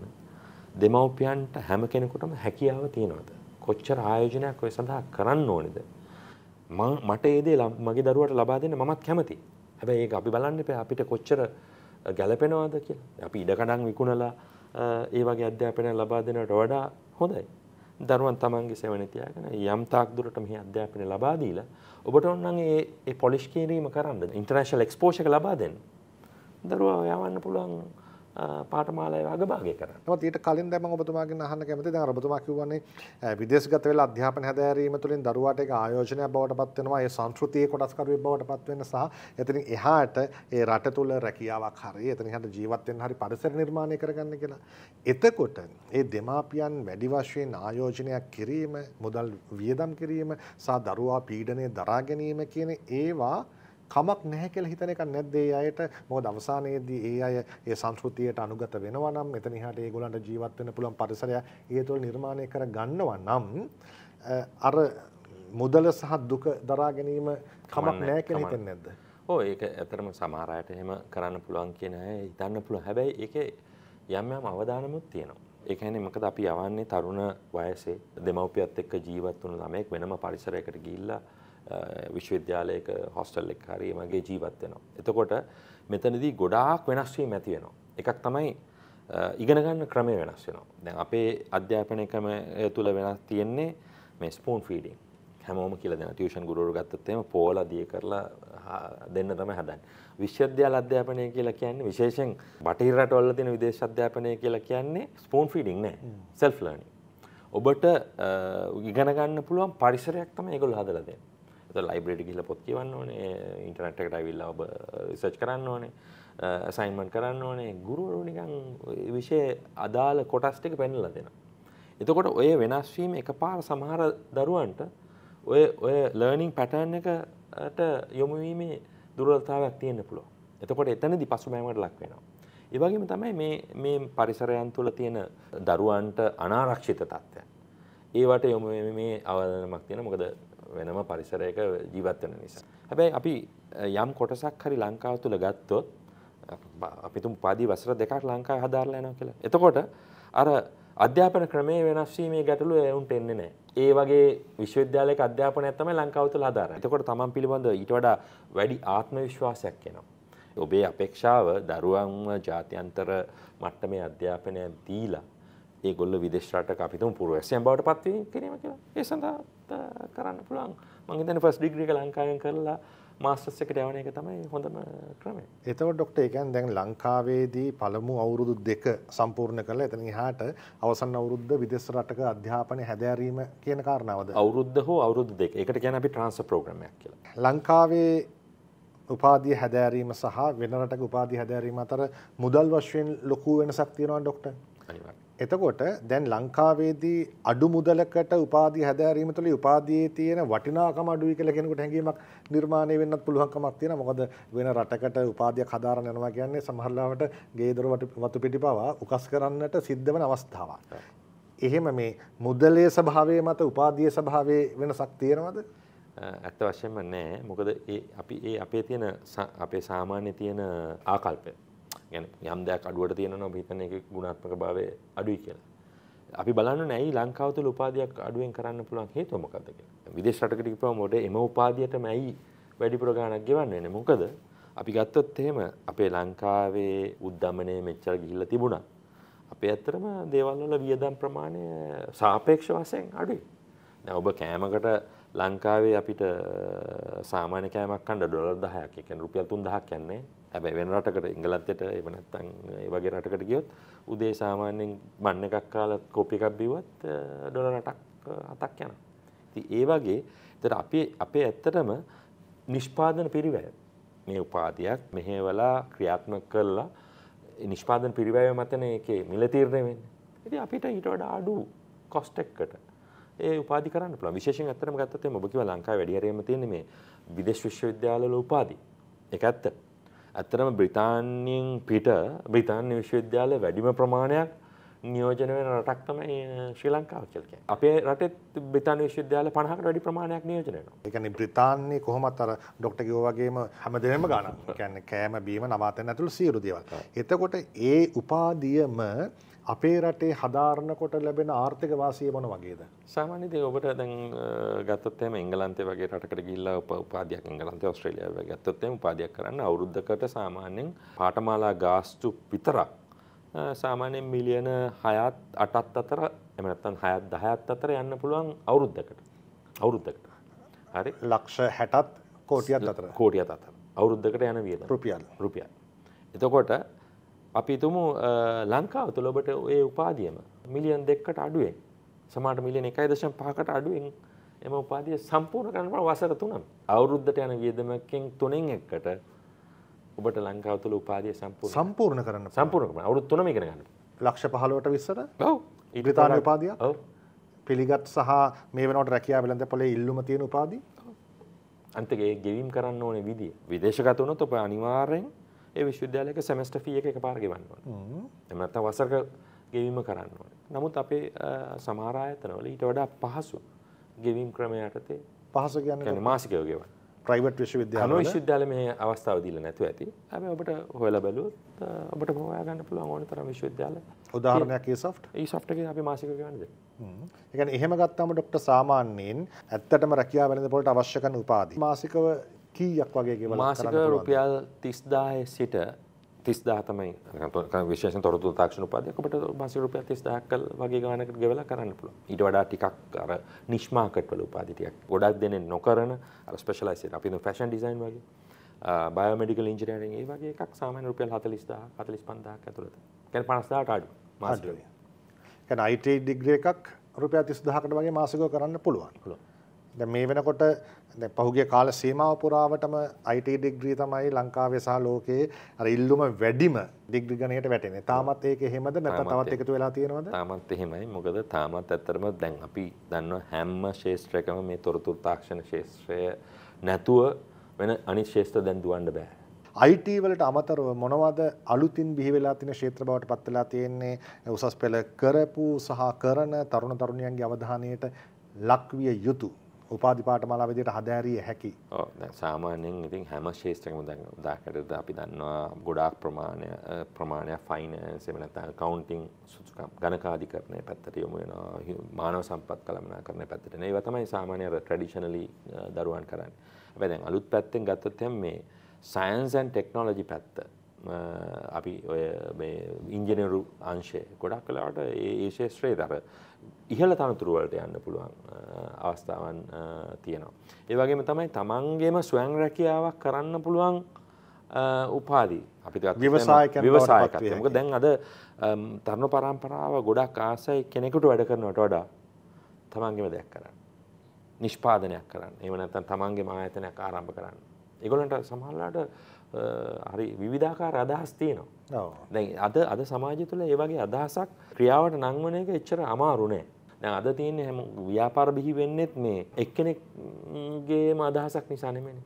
දෙමව්පියන්ට හැම කෙනෙකුටම හැකියාව තියනවද? කොච්චර ආයෝජනයක් ඔය සඳහා කරන්න ඕනේද? මම මට ඒ දේ මගේ දරුවට ලබා දෙන්න මමත් කැමතියි. හැබැයි ඒක අපි බලන්න එපා අපිට කොච්චර ගැලපෙනවද කියලා. අපි ඉඩකඩම් විකුණලා ඒ වගේ අධ්‍යාපනය ලබා දෙනවට වඩා හොඳයි. දරුවන් තමන්ගේ සෙවන තියාගෙන යම් තාක් දුරට මෙහි අධ්‍යාපනය ලබා දීලා ඔබට ඕන නම් ඒ පොලිෂ් කිරීම කරන්න ඉන්ටර්නැෂනල් එක්ස්පෝෂර් එක ලබා දෙන්න. දරුව යවන්න පුළුවන් පාටමාලය වගභාගය කර ට කලින් දැම ඔබතුමාගේ අහන්න කැමති දැන් රබතුමා කිවන්නේ විදේශගත වෙලා අධ්‍යාපන හැදෑරීම තුළින් දරුවාට ඒක ආයෝජනය බවට පත්වෙනවා ඒ සංස්කෘතිය කොටස්කරුවේ බවට පත්වෙන සහ එතනින් එහාට ඒ රට තුළ රැකියාවක් හරි එතන හට ජීවත්වෙන් හරි පරිසර නිර්මාණය කරගන්න කියලා. එතකොට ඒ දෙමාපියන් වැඩි වශයෙන් ආයෝජනයක් කිරීම මුදල් වියදම් කිරීම සහ දරුවා පීඩනය දරා ගැනීම කියන ඒවා කමක් නැහැ කියලා හිතන එකක් නැද්ද ඒ අයට? මොකද අවසානයේදී ඒ අය ඒ සංස්කෘතියට අනුගත වෙනවා නම් මෙතන ඉහට ඒගොල්ලන්ට ජීවත් වෙන්න පුළුවන් පරිසරය ඒ තුළ නිර්මාණය කර ගන්නවා නම් අර මුදල සහ දුක දරා ගැනීම කමක් නැහැ කියලා හිතන්නේ නැද්ද? ඔව් ඒක ඇත්තටම සමහර අයට එහෙම කරන්න පුළුවන් කියන අය හිතන්න පුළුවන්. හැබැයි ඒකේ යම් යම් අවදානමුත් තියෙනවා. ඒ කියන්නේ මොකද අපි යවන්නේ තරුණ වයසේ දෙමව්පියත් එක්ක ජීවත් වුණු ළමයෙක් වෙනම පරිසරයකට ගිහිල්ලා විශ්වවිද්‍යාලයක හොස්ටල් එක් හරි මගේ ජීවත් වෙනවා. එතකොට මෙතනදී ගොඩාක් වෙනස්වීම ඇති වෙනවා. එකක් තමයි ඉගෙන ගන්න ක්‍රමය වෙනස් වෙනවා. දැන් අපේ අධ්‍යාපන ක්‍රම තුල වෙනස් තියෙන්නේ මේ ස්පූන් ෆීඩින්. හැමෝම කියලා දෙන ටියුෂන් ගුරුවරු ගත්තත් එහෙම පෝල දිය කරලා දෙන්න තමයි හදන්නේ. විශ්වවිද්‍යාල අධ්‍යාපනය කියලා කියන්නේ විශේෂයෙන් බටහිර රටවල තියෙන විදේශ අධ්‍යාපනය කියලා කියන්නේ ස්පූන් ෆීඩින් නෑ. self learning. ඔබට ඉගෙන ගන්න පුළුවන් පරිසරයක් තමයි ඒගොල්ලෝ හදලා දෙන්නේ. ලයිබ්‍රට ගිල පොත් කියවන්න ඕනේ ඉන්ටනට් එකට ඇවිල්ලා ඔබ සච් කරන්න ඕනේ සයින්මන් කරන්න ඕනේ ගුරුවරුනිකන් විෂය අදාළ කොටස්ටික පැනල දෙෙන. එතකොට ඔය වෙනස්වීම එක පාර සමහර දරුවන්ට ඔය ඔය ලර්නිං පැටර්න් එකට යොමුවීමේ දුරල්තාවයක් තියෙන්න්න පුළුව. එතකොට එතනදි පසුබෑමට ලක් වෙනවා. ඒවගේම තමයි මේ මේ පරිසරයන් තුළ තියෙන දරුවන්ට අනාරක්ෂිත තත්ත්වය. ඒවට යොමු මේ අවදනමක් තියෙන මොකද වෙනම පරිසරයක ජීවත් වෙන නිසා. හැබැයි අපි යම් කොටසක් හරි ලංකාව තුළ ගත්තොත් අපි තුමු පාදී වසර දෙකක් ලංකාව හදාරලා යනවා කියලා. එතකොට අර අධ්‍යාපන ක්‍රමයේ වෙනස් වීමේ ගැටලුව එවුන්ට එන්නේ නැහැ. ඒ වගේ විශ්වවිද්‍යාලයක අධ්‍යාපනයක් තමයි ලංකාව තුළ හදාරන්නේ. එතකොට තමන් පිළිබඳව ඊට වඩා වැඩි ආත්ම විශ්වාසයක් එනවා. ඔබේ අපේක්ෂාව දරුවන්ව ජාත්‍යන්තර මට්ටමේ අධ්‍යාපනයක් දීලා ඒ ගොල්ල විදේශරට අපිතුම පුරුව ඇසයම් බවට පත්ව කිරීම කියලා ඒ සඳහා කරන්න පුළුවන් මංහිතන ෆස් ඩිග්‍රික ලංකායෙන් කරලා මාස්ටස්සකට යවන එක තමයි හොඳම ක්‍රමේ එතව ඩොක්ට එකන් දැන් ලංකාවේදී පළමු අවුරුදු දෙක සම්පූර්ණ කළ එතන හාට අවසන් අවුරුද්ධ විදෙස් රටක අධ්‍යාපනය හැදෑරීම කියන කාරණාවද අවුද්ධ හෝ අවුරුදු දෙක එකට කියන අපි ට්‍රන්ස ප්‍රෝග්‍රමයක් කියලා ලංකාවේ උපාදී හැදෑරීම සහ වෙනරට උපාදි හැදෑරීම අතර මුදල් වශයෙන් ලොකු වෙනසක් තියෙනවා ඩොක්ටර් එතකොට දැන් ලංකාවේදී අඩු මුදලකට උපාධි හැදෑරීම තුළ උපාධියේ තියෙන වටිනාකම අඩුයි කියලා කෙනෙකුට හැඟීමක් නිර්මාණය වෙන්නත් පුළුවන්කමක් තියෙනවා. මොකද වෙන රටකට උපාධියක් හදාරන්න යනවා කියන්නේ සමහරවිට ගේදොර වතු පිටි පවා උකස් කරන්නට සිද්ධ වෙන අවස්ථාවක්. එහෙම මේ මුදලේ ස්වභාවය මත උපාධියේ ස්වභාවයේ වෙනසක් තියෙනවද? ඇත්ත වශයෙන්ම නැහැ. මොකද අපි ඒ අපේ තියෙන අපේ සාමාන්‍ය තියෙන ආකල්පය ගැන යම් දෙයක් අඩුවට තියෙනවා අපි හිතන එකේ ගුණාත්මක භාවය අඩුයි කියලා. අපි බලන්න නැයි ලංකාව තුළ උපාධියක් අඩුවෙන් කරන්න පුළුවන් හේතුව මොකද්ද කියලා. විදේශ රටකට ගිහපුවම මොඩ එම උපාධියටම ඇයි වැඩිපුර ගාණක් ගෙවන්න වෙන්නේ මොකද? අපි ගත්තොත් එහෙම අපේ ලංකාවේ උද්දමනය මෙච්චර ගිහිල්ලා තිබුණා. අපේ ඇත්තටම දේවල් වල වියදම් ප්‍රමාණය සාපේක්ෂ වශයෙන් අඩුයි. දැන් ඔබ කෑමකට ලංකාවේ අපිට සාමාන කෑමක් කන්න ඩොලර් දහයක් එක රුපියල් තුන් දහක් යන්නේ හැබැයි වෙන රටකට ඉංගලන්තයට එහෙම නැත්නම් ඒ වගේ රටකට ගියොත් උදේ සාමාන්‍යයෙන් බන් එකක් කාලා කෝපි එකක් බිව්වත් ඩොලර් 8ක් 7ක් යනවා. ඉතින් ඒ වගේ ඒතර අපි අපේ ඇත්තටම නිෂ්පාදන පිරිවැය මේ උපාධියක් මෙහෙවලා ක්‍රියාත්මක කරලා නිෂ්පාදන පිරිවැය මතන ඒකේ මිල තීරණය වෙන්නේ. ඉතින් අපිට ඊට වඩා අඩු කොස්ට් එකකට ඒ උපාධි කරන්න පුළුවන්. විශේෂයෙන් ඇත්තටම ගත්තොත් මේ ඔබ කිව්වා ලංකාවේ වැඩි හරියම තියෙන මේ විදේශ විශ්වවිද්‍යාලවල උපාධි. ඒක ඇත්ත. ඇත්තටම බ්‍රිතාන්‍යයෙන් පිට බ්‍රිතාන්‍ය විශ්වවිද්‍යාල වැඩිම ප්‍රමාණයක් නියෝජන වෙන රටක් තමයි ශ්‍රී ලංකාව කියලා කියන්නේ. අපේ රටෙත් බ්‍රිතාන්‍ය විශ්වවිද්‍යාල 50කට වැඩි ප්‍රමාණයක් නියෝජනය වෙනවා. ඒ කියන්නේ බ්‍රිතාන්‍ය කොහොමත් අර ડોක්ටර් කිව්වා වගේම හැමදේම ගණන්. ඒ කියන්නේ කෑම බීම නවාතැන් ඇතුළු සියලු දේවල්. එතකොට ඒ උපාධියම අපේ රටේ හදාරණකොට ලැබෙන ආර්ථික වාසිය මොන වගේද? සාමාන්‍යයෙන් ඔබට දැන් ගත්තොත් එහෙම එංගලන්තේ වගේ රටකට ගිහිල්ලා උපාධියක් එංගලන්තේ ඕස්ට්‍රේලියාව වගේ ගත්තොත් එහෙම උපාධියක් කරන්න අවුරුද්දකට සාමාන්‍යයෙන් පාඨමාලා ගාස්තු විතරක් සාමාන්‍යයෙන් මිලියන 6ත් 8ත් අතර එහෙම නැත්නම් 6ත් 10ත් අතර යන්න පුළුවන් අවුරුද්දකට. අවුරුද්දකට. හරි. ලක්ෂ 60ත් කෝටියක් අතර. කෝටියක් අතර. අවුරුද්දකට යන වියදම. රුපියල්. රුපියල්. එතකොට අපි තුමු ලංකාව තුළ ඔබට ඒ උපාදියම මිලියන් දෙක්කට අඩුවෙන් සමාට මිලියන එකයි දශම් පහකට අඩුවෙන් එම උපාදිය සම්පූර්ණ කරනට වසර තුනම් අවුරුද්ධට යන වියදමකින් තුනෙන් එක්කට ඔබට ලංකාව තුළ උපාදිය සම්පූර් සම්පූර්ණ කරන්න සම්පූර්ණකම අවුත් තුනම ඉගෙනගන්න ලක්ෂ පහලවට විස්සර ඉග්‍රතාන උපාදිය පිළිගත් සහ මේ වනට රැකයා වෙළඳ පොලේ ඉල්ලුම තියෙන උපාදී අන්තගේ ගෙවීම් කරන්න ඕන විදිිය විදේශගත වනොත් ඔප අනිවාරයෙන් ඒ විශ්වවිද්‍යාලයක සෙමස්ටර් ෆී එක එකපාර ගෙවන්න ඕනේ. එහෙම නැත්නම් වසරක ගෙවීම කරන්න ඕනේ. නමුත් අපේ සමහර ආයතනවල ඊට වඩා පහසු ගෙවීම් ක්‍රමය යටතේ පහසු කියන්නේ මාසිකව ගෙවන්න. ප්‍රයිවට් විශ්වවිද්‍යාල කනෝ විශ්වවිද්‍යාල මේ අවස්ථාව දීලා නැතුව ඇති. හැබැයි ඔබට හොයලා බැලුවොත් ඔබට හොයා ගන්න පුළුවන් ඕන තරම් විශ්වවිද්‍යාල. උදාහරණයක් e-soft. e-soft එකේ අපි මාසිකව ගෙවන්න දෙනවා. ඒ කියන්නේ එහෙම ගත්තාම ડોක්ටර් සාමාන්‍යයෙන් ඇත්තටම රැකියාව වෙනද පොලට අවශ්‍ය කරන උපාධි මාසිකව කීයක් වගේ ගෙවල් මාසික රුපියල් 30000 සිට 30000 තමයි විශේෂ තොරතුරු තාක්ෂණ උපාධියක් ඔබට මාසික රුපියල් 30000ක් වගේ ගානකට ගෙවලා කරන්න පුළුවන්. ඊට වඩා ටිකක් අර නිෂ් මාකට් වල උපාධි ටිකක් ගොඩක් දෙනෙන් නොකරන අර ස්පෙෂලායිස්ඩ් අපි දු ෆැෂන් ඩිසයින් වගේ බයෝමඩිකල් ඉංජිනේරින් ඒ වගේ එකක් සාමාන්‍ය රුපියල් 40000 45000ක් ඇතුළත. කියන්නේ 50000ට අඩු මාසිකව. කියන්නේ IT ඩිග්‍රී එකක් රුපියල් 30000කට වගේ මාසිකව කරන්න පුළුවන්. පුළුවන්. ද මේ වෙනකොට පහුගේ කාල සීමාව පුරාවටම IT ඩිග්‍රී තමයි ලංකාවේ සහ ලෝකයේ අර ඉල්ලුම වැඩිම ඩිග්‍රී ගණයට වැටෙන්නේ. තාමත් ඒක එහෙමද නැත්නම් තවත් එකතු වෙලා තියෙනවද? තාමත් එහෙමයි. මොකද තාමත් ඇත්තටම දැන් අපි දන්නවා හැම ශාස්ත්‍රයකම මේ තොරතුරු තාක්ෂණ ශාස්ත්‍රය නැතුව වෙන අනිත් ශාස්ත්‍ර දැන් දුවන්න බෑ. IT වලට අමතරව මොනවද අලුතින් බිහිවෙලා තියෙන ක්ෂේත්‍ර බවට පත් වෙලා තියෙන්නේ උසස් පෙළ කරපු සහ කරන තරුණ තරුණියන්ගේ අවධානයට ලක්විය යුතුය උපාධිපාට මලා විදියට හදෑරිය හැකි සාමාන්‍යයෙන් ඉතින් හැම ශේෂත්‍රකම දාකටද අපි දන්නවා ගොඩාක් ප්‍රමාණය ප්‍රමාණයක් ෆයින සෙමනත කවන්ටිං සුතුකම් ගණකාධිකරණය පැත්තට යොමු වෙන මානව සම්පත් කළමනා කරන පැත්තට නේ තමයි සාමාන්‍ය ට්‍රඩිෂනලි දරුවන් කරන්න හැබැයි දැන් අලුත් පැත්තෙන් ගත්තොත් මේ සයන්ස් ඇන් ටෙක්නොලොජි පැත්ත අපි ඔය ඉංජිනරු අංශය ගොඩක් කලාට ඒ ශේෂත්‍රයේ දර ඉහළ තනතුරුවලට යන්න පුළුවන් අවස්ථාවන් තියෙනවා. ඒ වගේම තමයි තමන්ගේම ස්වයං රැකියාවක් කරන්න පුළුවන් උපාදී අපිත් ව්‍යවසායක ව්‍යවසායකත්වය මොකද දැන් අද තරුණ පරම්පරාව ගොඩක් ආසයි කෙනෙකුට වැඩ කරනවට වඩා තමන්ගේම දෙයක් කරන්න. නිෂ්පාදනයක් කරන්න. එහෙම නැත්නම් තමන්ගේම ආයතනයක් ආරම්භ කරන්න. එගොලන්ට සමහල්ලාට හරි විවිධාකාර අදහස් තියනවා දැ අද අද සමාජ තුළ ඒවගේ අදහසක් ක්‍රියාවට නංවන එක එච්චර අමාරුණෑ අද තියන්න හැම ව්‍යාපාර බිහි වෙන්නෙත් මේ එක්කෙනෙක්ගේම අදහසක් නිසානෙමෙන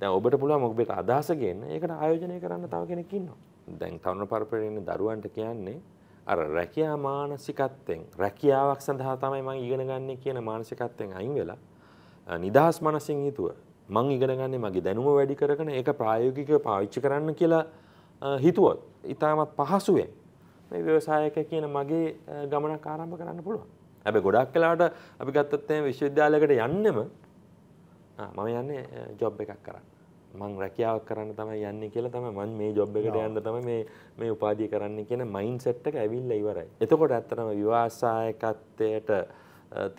දැ ඔබට පුළුව මොක්බට අදහසගෙන් ඒකට ආයෝජනය කරන්න තව කෙනෙකින්නවා දැන් තවන පරපරන්න දරුවන්ට කියන්නේ අර රැකයා මානසිකත්තෙන් රැකියාවක් සඳහා තමයි මං ඉගෙන ගන්න කියන මානසිකත්තෙන් අයින් වෙලා නිදහස් මනසින් හිතුව මං ඉගෙනගන්නේ මගේ දැනුම වැඩි කරන එක ප්‍රායෝගික පාවිච්චි කරන්න කියලා හිතුවත් ඉතාමත් පහසුවෙන් මේ ව්‍යවසායක කියන මගේ ගමන කාරම්භ කරන්න පුළුවන් ඇබ ගොඩක් කලාට අපි ගත්තත්තය විශ්වවිද්‍යාලකට යන්නම මම යන්නේ ජොබ් එකක් කරන්න මං රැකියාවක් කරන්න තම යන්න කියලා තම මන් මේ ජොබ් එකට යන්න තම මේ මේ උපාදිය කරන්න කියන මයින් සෙට්ටක ඇවිල්ල ඉවරයි එතකොට ඇත්තනම විවාසායකත්වයට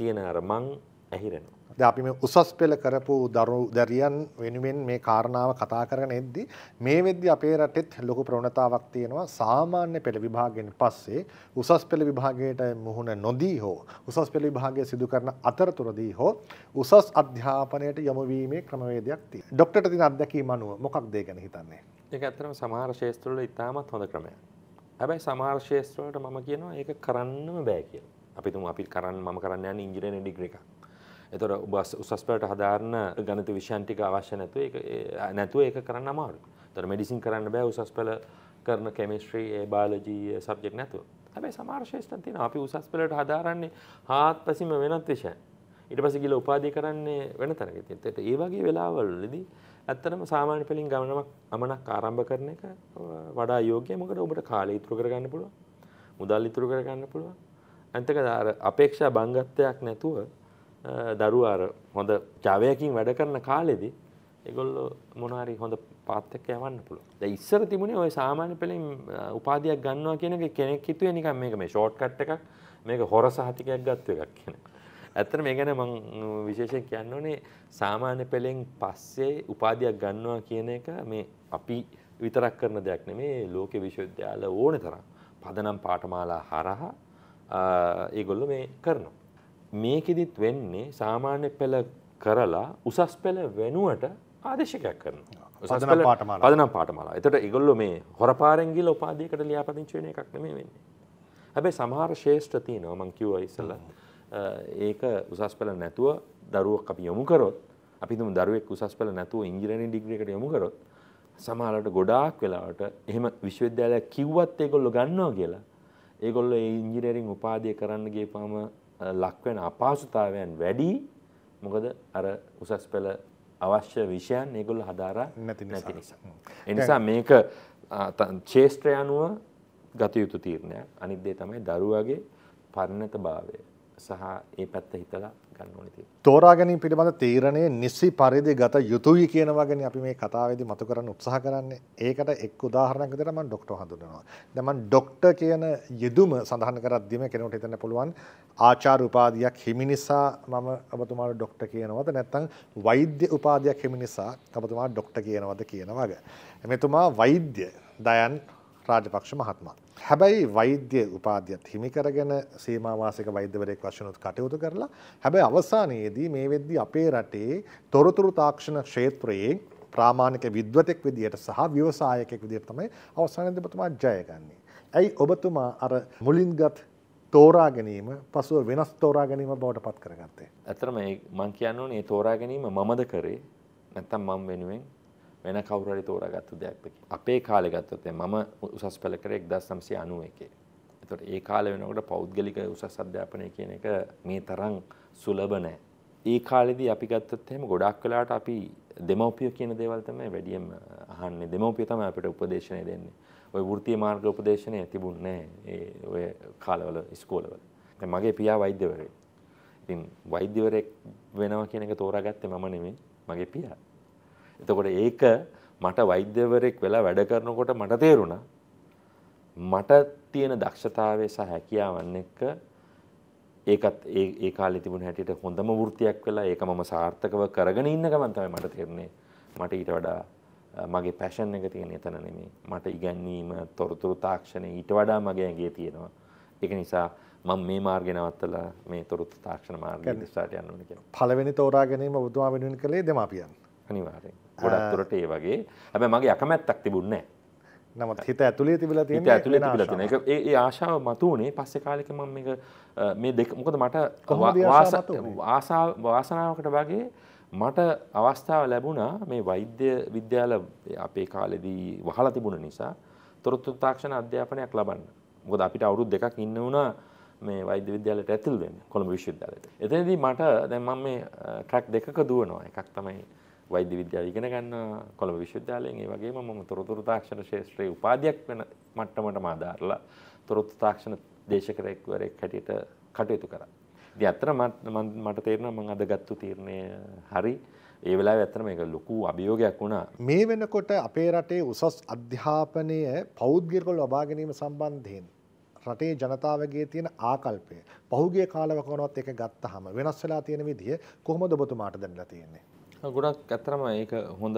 තියෙන අර මං ඇහිරෙනවා අපි උසස් පෙළ කරපු දරු දැරියන් වෙනුවෙන් මේ කාරණාව කතා කරන එද්දි මේ වෙද්දි අපේ රටෙත් ලොකු ප්‍රවණතාවක් තියෙනවා සාමාන්‍ය පෙළ විභාගයෙන් පස්සේ උසස් පෙළ විභාගයට මුහුණ නොදී හෝ උසස් පෙළ විභාගය සිදු කරන අතරතුරදී හෝ උසස් අධ්‍යාපනයට යොමු වීමේ ක්‍රමවේදයක් තියෙනවා. ડોක්ටර්ට තියෙන අත්දැකීම අනුව මොකක්ද ඒ ගැන හිතන්නේ? ඒක ඇත්තටම සමහර ශාස්ත්‍රවල ඉතාමත් හොඳ ක්‍රමයක්. හැබැයි සමහර ශාස්ත්‍රවලට මම කියනවා ඒක කරන්නම බෑ කියලා. අපි තුමු අපි කරන්න මම කරන්න යන්නේ ඉංජිනේරින් ඩිග්‍රී එකක්. එතොට උසස්පලට හදාරන්න ගණත විෂන්ටික අවශ්‍ය නැතු නැතුව ඒක කරන්න අමාරු තොර මඩිසින් කරන්න බෑ උසස් පල කරන කෙමිස්ට්‍රී ඒ බාලජී සබ්ජෙක් නැතුව හැබැයි සමාර්ශේෂ්ටන් තින අපි උසස් පලට හදාරන්නේ හාත් පැසිම වෙනත් විෂය ඉට පස ගිල උපාදි කරන්නේ වෙන තැනග තට ඒ වගේ වෙලාවල්ලදී ඇත්තනම සාමාන්‍ය පෙලින් ගමනමක් අමනක් ආරම්භ කරන එක වඩා යෝගය මොකට ඔබට කාලය ඉතුරු කරගන්න පුළුව මුදල් ඉතුරු කරගන්න පුළුව ඇන්තක අපේක්ෂා බංගත්වයක් නැතුව දරුවාර හොඳ ජවයකින් වැඩ කරන කාලෙදි එගොල්ලො මොනාරි හොඳ පාත්තක යවන්න පුළුව ද ඉස්සර තිබුණේ ඔය සාමාන්‍ය පෙළින් උපාදයක් ගන්නවා කියනක කෙනෙක් හිතුව නික මේක මේ ෂෝට් කට් එකක් මේක හොර සහතිකයක් ගත්ව එකක් කියෙන ඇත්තර මේ ගැන මං විශේෂය කියන්න ඕනේ සාමාන්‍ය පෙළෙන් පස්සේ උපාදයක් ගන්නවා කියන එක මේ අපි විතරක් කරන දෙයක් නෙමේ ලෝක විශ්වවිද්‍යාල ඕන තරම් පදනම් පාටමාලා හරහා ඒගොල්ලො මේ කරනවා මේකෙදිත් වෙන්නේ සාමාන්‍ය පෙළ කරලා උසස් පෙළ වෙනුවට ආදේශකයක් කරනවා. පදනම් පාඨමාලා. පදනම් පාඨමාලා. එතකොට ඒගොල්ලෝ මේ හොරපාරෙන් ගිහලා උපාධියකට ලියාපදිංචි වෙන එකක් නෙමෙයි වෙන්නේ. හැබැයි සමහර ශ්‍රේෂ්ඨ තියෙනවා මම කිව්වා ඉස්සෙල්ලා. ඒක උසස් පෙළ නැතුව දරුවෙක් අපි යොමු කරොත් අපි තුමු දරුවෙක් උසස් පෙළ නැතුව ඉංජිනේරින් ඩිග්‍රියකට යොමු කරොත් සමහරට ගොඩාක් වෙලාවට එහෙම විශ්වවිද්‍යාලයක් කිව්වත් ඒගොල්ලෝ ගන්නවා කියලා ඒගොල්ලෝ ඒ ඉංජිනේරින් උපාධිය කරන්න ගියපුවාම ලක්වෙන අපහසුතාවයන් වැඩි මොකද අර උසස් පෙළ අවශ්‍ය විෂයන් ඒගොල්ල හදාරා නැති නිසා. එනිසා මේක චේෂත්‍රය අනුව ගත යුතු තීරණයක් අනිත් දේ තමයි දරුවගේ පරිණත භාවය සහ ඒ පැත්ත හිතලා ගන්න ඕනේ තියෙනවා. තෝරා ගැනීම පිළිබඳ තීරණය නිසි පරිදි ගත යුතුයි කියන වගනේ අපි මේ කතාවේදී මතු කරන්න උත්සාහ කරන්නේ. ඒකට එක් උදාහරණයක් විදිහට මම ડોක්ටර් හඳුන්වනවා. දැන් මම ડોක්ටර් කියන යෙදුම සඳහන් කරද්දීම කෙනෙකුට හිතන්න පුළුවන් ආචාර්ය උපාධියක් හිමි නිසා මම ඔබතුමාට ડોක්ටර් කියනවද නැත්නම් වෛද්‍ය උපාධියක් හිමි නිසා ඔබතුමා ડોක්ටර් කියනවද කියන වගේ. මෙතුමා වෛද්‍ය දයන් රාජපක්ෂ මහත්මයා හැබැයි වෛද්‍ය උපාධ්‍යත් හිමිකරගෙන සීමවාසික වෛද්‍යවරයෙක් වශනුත් කටයුතු කරලා හැබැයි අවසානයේදී මේ වෙද්දි අපේ රටේ තොරතුරු තාක්ෂණ ක්ෂේත්‍රයේ ප්‍රාමාණික විද්වතෙක් විදියට සහ ව්‍යවසායකෙක් විදියට තමයි අවසානයේදීපතුමා ජයගන්නේ. ඇයි ඔබතුමා අර මුලින්ගත් තෝරා ගැනීම පසුව වෙනස් තෝරා ගැනීම බවට පත් කරගත්තේ? ඇත්තටම මං කියන්නේ මේ තෝරා ගැනීම මමද කරේ නැත්තම් මම වෙනුවෙන් වෙන කවුරුහරි තෝරාගත්තු දෙයක්ද අපේ කාලේ ගත්තොත් මම උසස් පෙළ කරේ 1991. එතකොට ඒ කාලේ වෙනකොට පෞද්ගලික උසස් අධ්‍යාපනය කියන එක මේ තරම් සුලභ නැහැ. ඒ කාලෙදී අපි ගත්තොත් එහෙම ගොඩක් වෙලාවට අපි දෙමව්පිය කියන දේවල් තමයි වැඩියෙන් අහන්නේ. දෙමව්පිය තමයි අපිට උපදේශනය දෙන්නේ. ওই වෘත්තීය මාර්ග උපදේශනය තිබුණේ ඒ ඔය කාලවල ඉස්කෝලවල. දැන් මගේ පියා වෛද්‍යවරයෙක්. ඉතින් වෛද්‍යවරයෙක් වෙනවා කියන එක තෝරාගත්තේ මම නෙමෙයි, මගේ පියා. එතකොට ඒක මට වෛද්‍යවරයෙක් වෙලා වැඩ කරනකොට මට තේරුණා මට තියෙන දක්ෂතාවය සහ හැකියාවන් එක්ක ඒකත් ඒ කාලේ තිබුණ හැටියට හොඳම වෘත්තියක් වෙලා ඒක මම සාර්ථකව කරගෙන ඉන්න ගමන් තමයි මට තේරුනේ මට ඊට වඩා මගේ පැෂන් එක තියෙන එතන නෙමෙයි මට ඉගැන්වීම තොරතුරු තාක්ෂණය ඊට වඩා මගේ ඇඟේ තියෙනවා ඒක නිසා මම මේ මාර්ගය නවත්තලා මේ තොරතුරු තාක්ෂණ මාර්ගය දිශාට යන්න ඕනේ කියලා. පළවෙනි තෝරා ගැනීම ඔබතුමා වෙනුවෙන් කළේ දෙමාපියන්. අනිවාර්යෙන්. ගොඩක් තුරට ඒ වගේ හැබැයි මගේ අකමැත්තක් තිබුණේ නමුත් හිත ඇතුලේ තිබිලා තියෙන ඇතුලේ තිබිලා තියෙන ඒක ඒ ඒ ආශාව මතුනේ පස්සේ කාලෙක මම මේක මේ දෙක මොකද මට ආසාව වාසනාවකට වගේ මට අවස්ථාව ලැබුණා මේ වෛද්‍ය විද්‍යාල අපේ කාලෙදී වහලා තිබුණ නිසා තොරතුරු තාක්ෂණ අධ්‍යාපනයක් ලබන්න. මොකද අපිට අවුරුදු දෙකක් ඉන්න වුණා මේ වෛද්‍ය විද්‍යාලයට ඇතුල් වෙන්න කොළඹ විශ්වවිද්‍යාලයට. එතනදී මට දැන් මම මේ ට්‍රැක් දෙකක දුවනවා. එකක් තමයි වෛද්‍ය විද්‍යාව ඉගෙන ගන්නවා කොළඹ විශ්වවිද්‍යාලයෙන් ඒ වගේම මම තොරතුරු තාක්ෂණ ක්ෂේත්‍රයේ උපාධියක් වෙන මට්ටමටම ආදාරලා තොරතුරු තාක්ෂණ දේශකයෙක්වරයෙක් හැටියට කටයුතු කරා. ඉතින් ඇත්තටම මට තේරෙනවා මම අද ගත්තු තීරණය හරි. ඒ වෙලාවේ ඇත්තටම මේක ලොකු අභියෝගයක් වුණා. මේ වෙනකොට අපේ රටේ උසස් අධ්‍යාපනය පෞද්ගලිකව ලබා ගැනීම සම්බන්ධයෙන් රටේ ජනතාවගේ තියෙන ආකල්පය පහුගිය කාලවකවනොත් එක ගත්තහම වෙනස් වෙලා තියෙන විදිය කොහොමද ඔබතුමාට දැනලා තියෙන්නේ? ගොඩක් ඇතරම ඒක හොඳ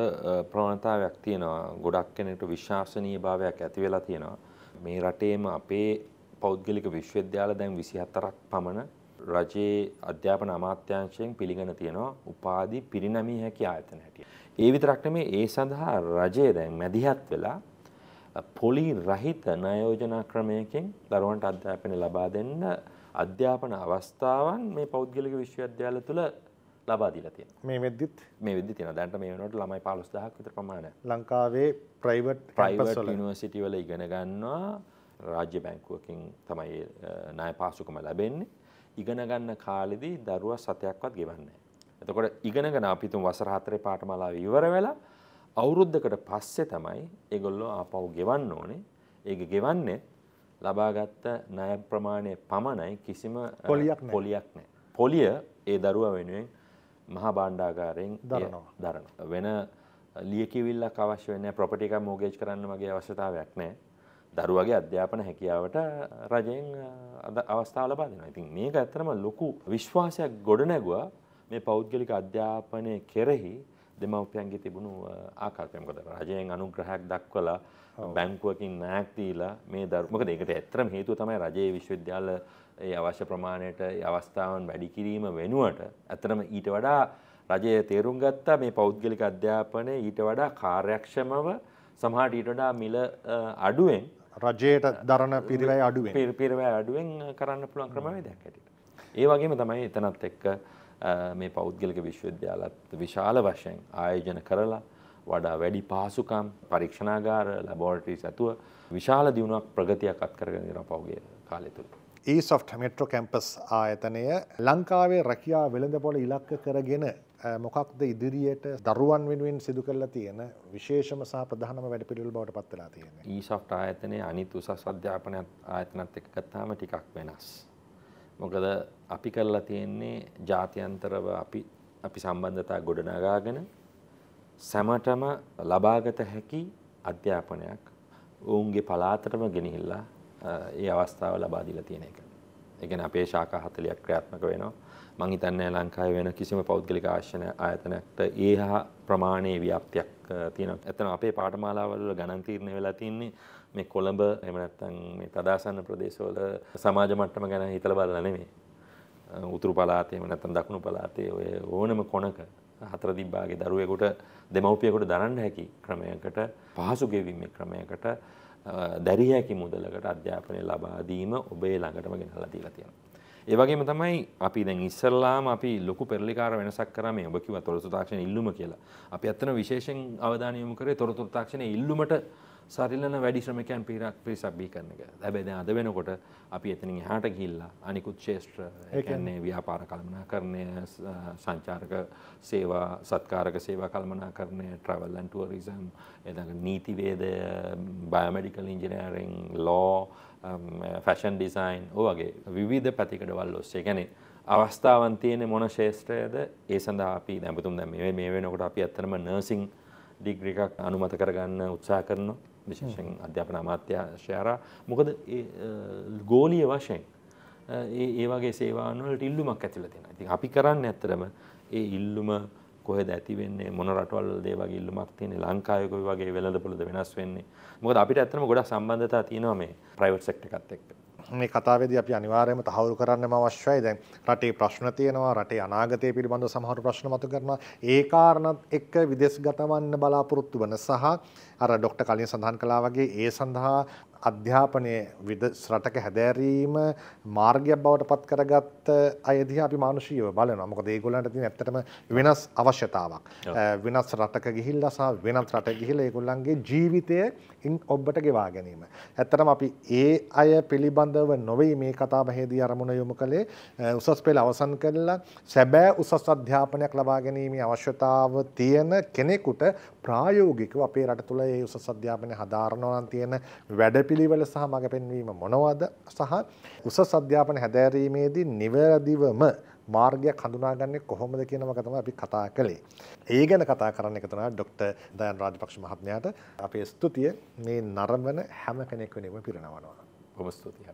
ප්‍රවණතාවයක් තියෙනවා ගොඩක් කෙනෙට විශ්වාසනීය භාවයක් ඇති වෙලා තියෙනවා. මේ රටේම අපේ පෞද්ගලික විශ්වවිද්‍යාල දැන් විසිහත්තරක් පමණ රජයේ අධ්‍යාපන අමාත්‍යංශයෙන් පිළිගෙන තියෙනවා උපාධි පිරිනැමිය හැකි ආයතන හැටියට. ඒ විතරක් නෙමෙයි ඒ සඳහා රජය දැන් මැදිහත් වෙලා පොලි රහිත නයෝජනා ක්‍රමයකින් දරුවන්ට අධ්‍යාපනය ලබා දෙන්න අධ්‍යාපන අවස්ථාවන් මේ පෞද්ගලික විශ්වවිද්‍යාල තුළ ලබාදීලා තියෙන මේ වෙද්දිත් මේ වෙද්දි තියෙන දැන්ට මේ වෙනකොට ළමයි 15000ක් විතර ප්‍රමාණය ලංකාවේ ප්‍රයිවට් ප්‍රයිවට් යුනිවර්සිටි වල ඉගෙන ගන්නවා රාජ්‍ය බැංකුවකින් තමයි ණය පාසුකම ලැබෙන්නේ ඉගෙන ගන්න කාලෙදී දරුවා සතයක්වත් ගෙවන්නේ එතකොට ඉගෙනගෙන අපි තුන් වසර හතරේ පාඨමාලාව ඉවර වෙලා අවුරුද්දකට පස්සේ තමයි ඒගොල්ලෝ ආපහු ගෙවන්න ඕනේ ඒක ගෙවන්නේ ලබාගත්ත ණය ප්‍රමාණය පමණයි කිසිම පොලියක් පොලියක් නැහැ පොලිය ඒ දරුවා වෙනුවෙන් මහා බාණ්ඩාකාරයෙන් දරන වෙන ලියකිවිල්ල අවශ්‍ය වෙන ප්‍රපටික මෝගේජ් කරන්න වගේ අවශ්‍යතාවයක් නෑ දරුවගේ අධ්‍යාපන හැකියාවට රජයෙන් අද අවස්ථාල බාදෙන ඉතින් මේක ඇත්තරම ලොකු විශ්වාසයක් ගොඩනැගවා මේ පෞද්ගලික අධ්‍යාපනය කෙරෙහි දෙමවපියන්ගේ තිබුණු ආකාරයමකද රජයෙන් අනුග්‍රහයක් දක්වලා බැංකුවකින් නෑක්තිීලා මේ දර්මක දෙකට ඇත්තරම හේතු තමයි රජයේ විශ්වවිද්‍යාල ඒ අවශ්‍ය ප්‍රමාණයට අවස්ථාවන් වැඩි කිරීම වෙනුවට ඇතරම ඊට වඩා රජය තේරුම් ගත්තා මේ පෞද්ගලික අධ්‍යාපනය ඊට වඩා කාර්යක්ෂමව සමහට ඊට වඩා මිල අඩුවෙන් රජයට දරන පිරිවයි අඩුවෙන් පිරිවය අඩුවෙන් කරන්න පුළුවන් ක්‍රමවේ දැක්කට. ඒ වගේම තමයි එතනත් එක්ක මේ පෞද්ගලික විශ්වවිද්‍යාලත් විශාල වශයෙන් ආයෝජන කරලා වඩා වැඩි පහසුකම් පරීක්ෂණාගාර ලැබෝරටස් ඇතුව විශාල දියුණක් ප්‍රගතියක් අත්කරගෙන රපවගේ කාලෙතුළ. ඒසොෆ්ට් මෙට්‍රෝ කැම්පස් ආයතනය ලංකාවේ රැකයා වෙළඳපොල ඉලක්ක කරගෙන මොකක්ද ඉදිරියට දරුවන් වෙනුවෙන් සිදු කරලා තියෙන විශේෂම සහ ප්‍රධානම වැඩපිළිවෙල බවට පත් වෙලා තියෙනවා. ඊසොෆ්ට් ආයතනයේ අනිත් උසස් අධ්‍යාපනයත් ආයතනත් එක්ක ගත්තාම ටිකක් වෙනස්. මොකද අපි කරලා තියෙන්නේ ජාත්‍යන්තරව අපි අපි සම්බන්ධතා ගොඩනගාගෙන සැමටම ලබාගත හැකි අධ්‍යාපනයක් ඔවුන්ගේ පලාතටම ගෙනහිල්ලා ඒ අවස්ථාව ලබා දීලා තියෙන එක. ඒ කියන්නේ අපේ ශාඛා 40ක් ක්‍රියාත්මක වෙනවා. මම හිතන්නේ ලංකාවේ වෙන කිසිම පෞද්ගලික ආශ්‍රන ආයතනයකට ඒහා ප්‍රමාණයේ ව්‍යාප්තියක් තියෙනවා. ඇත්තටම අපේ පාඨමාලාවල ගණන් තීරණය වෙලා තින්නේ මේ කොළඹ එහෙම නැත්නම් මේ තදාසන්න ප්‍රදේශවල සමාජ මට්ටම ගැන හිතලා බලලා නෙමෙයි. උතුරු පළාතේ එහෙම නැත්නම් දකුණු පළාතේ ඔය ඕනම කොනක හතර දිබ්බාගේ දරුවෙකුට දෙමව්පියෙකුට දරන්න හැකි ක්‍රමයකට පහසු ගෙවීමේ ක්‍රමයකට දැරිය හැකි මුදලකට අධ්‍යාපනය ලබාදීම ඔබේ ළඟටම ගෙනල්ලා තියලා තියෙනවා. ඒ වගේම තමයි අපි දැන් ඉස්සල්ලාම අපි ලොකු පෙරලිකාර වෙනසක් කරා මේ ඔබ කිව්වා තොරතුරු තාක්ෂණ ඉල්ලුම කියලා. අපි අතන විශේෂයෙන් අවධානය යොමු කරේ තොරතුරු තාක්ෂණ ඉල්ලුමට සරිලන වැඩි ශ්‍රමිකයන් පිරක් පිරිසක් බිහි කරන එක. හැබැයි දැන් අද වෙනකොට අපි එතනින් එහාට ගිහිල්ලා අනිකුත් ක්ෂේත්‍ර ඒ කියන්නේ ව්‍යාපාර කළමනාකරණය, සංචාරක සේවා, සත්කාරක සේවා කළමනාකරණය, travel and tourism, ඊළඟ නීතිවේදය, biomedical engineering, law, um, fashion design ඔයගේ විවිධ පැතිකඩවල් ඔස්සේ කියන්නේ අවස්ථාවන් තියෙන මොන ශේෂත්‍රයද ඒ සඳහා අපි දැන් පුතුම් දැන් මේ මේ වෙනකොට අපි ඇත්තටම නර්සිං ඩිග්‍රී එකක් අනුමත කරගන්න උත්සාහ කරනවා විශේෂෙන් අධ්‍යාපන අමාත්‍යශයාර මොකද ගෝලිය වශයෙන් ඒවගේ සේවානවලට ඉල්ලුමක් ඇතිල දෙෙන ති අපි කරන්න ඇත්තරම ඒ ඉල්ලුම කොහෙද ඇතිවෙන්නේ මොන රටවල් දේවගේ ඉල්ලුමක් තියෙන ලංකායකොයි වගේ වෙළඳ පොළද වෙනස් වෙන්නේ මොකද අපිට ඇත්තම ගොඩක් සම්බන්ධතා තියෙනවා මේ ප්‍රයිවට් සෙක්ටකත් එක්ක මේ කතාවේදී අපි අනිවාර්යයෙන්ම තහවුරු කරන්නම අවශ්‍යයි. දැන් රටේ ප්‍රශ්න තියෙනවා, රටේ අනාගතය පිළිබඳව සමහර ප්‍රශ්න මතු කරනවා. ඒ කාරණත් එක්ක විදේශගතවන්න බලාපොරොත්තු වන සහ අර ડોක්ටර් කලින් සඳහන් කළා වගේ ඒ සඳහා අධ්‍යාපනය රටක හැදෑරීම මාර්ගයක් බවට පත් කරගත් අයදි අපි මානුෂීව බලන මොකද ඒගොල්ලන්ට තින ඇත්තටම වෙනස් අවශ්‍යතාවක් වෙනස් රටක ගිහිල්ලා සහ වෙනත් රට ගිහිල ඒගොල්ලන්ගේ ජීවිතය ඉන් ඔබට ගෙවා ගැනීම. ඇත්තටම අපි ඒ අය පිළිබඳව නොවෙයි මේ කතා බහේදී අරමුණ යොමු කළේ උසස් පෙළ අවසන් කරලා සැබෑ උසස් අධ්‍යාපනයක් ලබා ගැනීමේ අවශ්‍යතාව තියෙන කෙනෙකුට ප්‍රායෝගිකව අපේ රට තුළ ඒ උසස් අධ්‍යාපනය හදාරනවා නම් තියෙන වැඩ වැඩපිළිවෙල සහ මඟ පෙන්වීම මොනවද සහ උසස් අධ්‍යාපන හැදෑරීමේදී නිවැරදිවම මාර්ගයක් හඳුනාගන්නේ කොහොමද කියන එක තමයි අපි කතා කළේ. ඒ ගැන කතා කරන්න එක තමයි ડોක්ටර් දයන් රාජපක්ෂ මහත්මයාට අපේ ස්තුතිය මේ නරඹන හැම කෙනෙක් වෙනුම පිරිනමනවා. බොහොම ස්තුතියි.